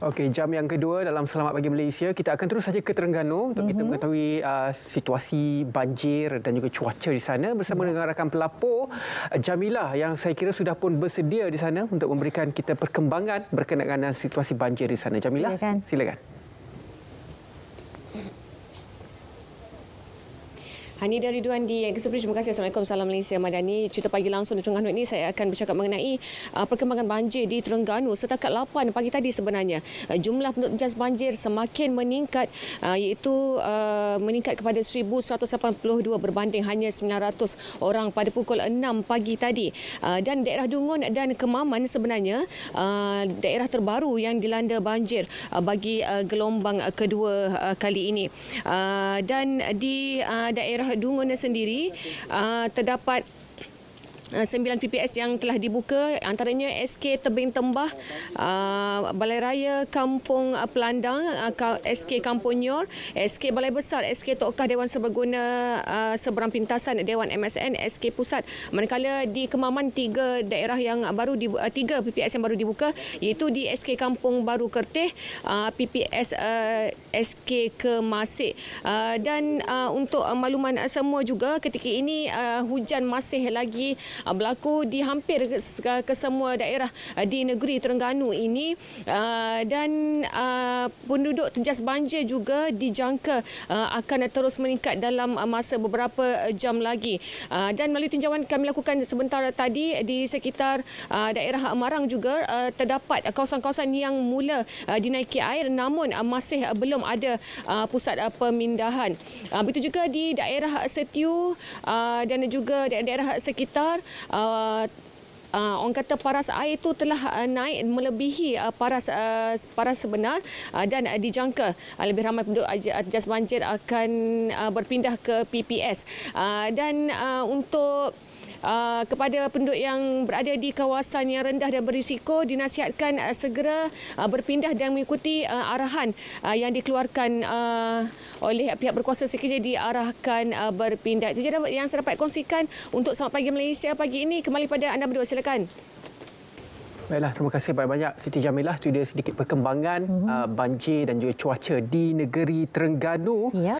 Okey, jam yang kedua dalam Selamat Pagi Malaysia. Kita akan terus saja ke Terengganu untuk mm -hmm. kita mhm. mengetahui uh, situasi banjir dan juga cuaca di sana bersama yeah. dengan rakan pelapor uh, Jamilah yang saya kira sudah pun bersedia di sana untuk memberikan kita perkembangan berkenaan situasi banjir di sana. Jamilah, silakan. silakan. Hani dari Duan di yang kesempatan terima kasih. Assalamualaikum. Salam Malaysia Madani. Cerita pagi langsung di Terengganu ini saya akan bercakap mengenai uh, perkembangan banjir di Terengganu setakat 8 pagi tadi sebenarnya. Uh, jumlah penduduk jas banjir semakin meningkat uh, iaitu meningkat kepada 1,182 berbanding hanya 900 orang pada pukul 6 pagi tadi. dan daerah Dungun dan Kemaman sebenarnya daerah terbaru yang dilanda banjir bagi gelombang kedua kali ini. dan di daerah Dungun sendiri uh, terdapat Eh, sembilan PPS yang telah dibuka antaranya SK Tebing Tembah, eh, Balai Raya Kampung Pelandang, eh, SK Kampung Nyor, SK Balai Besar, SK Tokah Dewan Serbaguna Seberang Pintasan Dewan MSN, SK Pusat. Manakala di Kemaman tiga daerah yang baru tiga PPS yang baru dibuka iaitu di SK Kampung Baru Kertih, PPS SK Kemasik. Dan untuk makluman semua juga ketika ini hujan masih lagi Ah, berlaku di hampir ke semua daerah ah, di negeri Terengganu ini ah, dan penduduk terjas banjir juga dijangka akan terus meningkat dalam masa beberapa jam lagi dan melalui tinjauan kami lakukan sebentar tadi di sekitar daerah Marang juga terdapat kawasan-kawasan yang mula dinaiki air namun masih belum ada pusat pemindahan begitu juga di daerah Setiu dan juga daerah-daerah sekitar uh, Uh, orang kata paras air itu telah uh, naik melebihi uh, paras uh, paras sebenar uh, dan uh, dijangka uh, lebih ramai penduduk ajas banjir akan uh, berpindah ke PPS uh, dan uh, untuk Ah, kepada penduduk yang berada di kawasan yang rendah dan berisiko dinasihatkan uh, segera uh, berpindah dan mengikuti uh, arahan uh, yang dikeluarkan uh, oleh pihak berkuasa sekiranya diarahkan uh, berpindah. Jadi yang saya dapat kongsikan untuk Selamat Pagi Malaysia pagi ini kembali pada anda berdua. Silakan. Baiklah, terima kasih banyak-banyak Siti Jamilah. Itu dia sedikit perkembangan mm-hmm. uh, banjir dan juga cuaca di negeri Terengganu. Yep. Ya.